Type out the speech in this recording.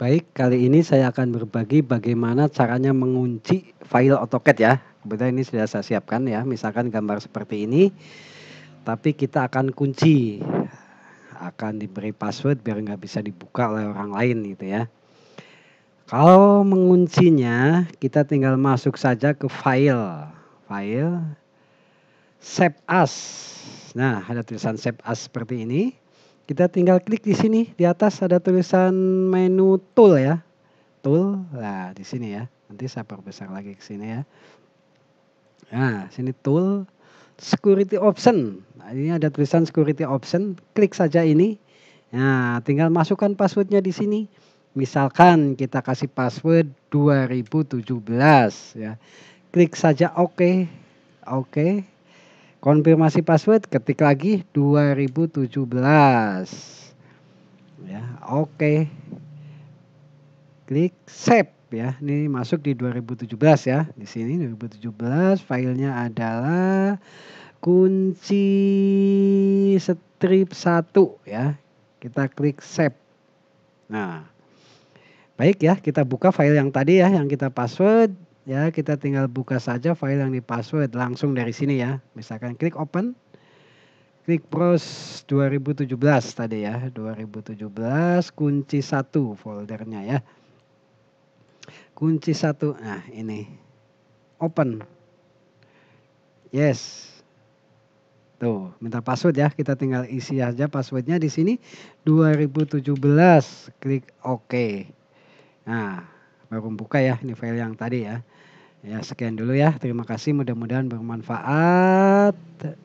Baik, kali ini saya akan berbagi bagaimana caranya mengunci file AutoCAD ya. Kebetulan ini sudah saya siapkan ya, misalkan gambar seperti ini. Tapi kita akan kunci, akan diberi password biar nggak bisa dibuka oleh orang lain gitu ya. Kalau menguncinya, kita tinggal masuk saja ke file, file, save as. Nah, ada tulisan save as seperti ini kita tinggal klik di sini di atas ada tulisan menu tool ya. Tool. lah di sini ya. Nanti saya perbesar lagi ke sini ya. Nah, sini tool security option. Nah, ini ada tulisan security option. Klik saja ini. Nah, tinggal masukkan passwordnya di sini. Misalkan kita kasih password 2017 ya. Klik saja oke. okay. Oke. Okay Konfirmasi password ketik lagi 2017. Ya, oke. Okay. Klik save ya. Ini masuk di 2017 ya. Di sini 2017 filenya adalah kunci strip 1 ya. Kita klik save. Nah, baik ya, kita buka file yang tadi ya yang kita password Ya, kita tinggal buka saja file yang di password langsung dari sini ya. Misalkan klik open. Klik pros 2017 tadi ya. 2017 kunci satu foldernya ya. Kunci satu Nah, ini. Open. Yes. Tuh, minta password ya. Kita tinggal isi aja passwordnya di sini 2017. Klik OK. Nah, baru membuka ya ini file yang tadi ya. Ya sekian dulu ya. Terima kasih mudah-mudahan bermanfaat.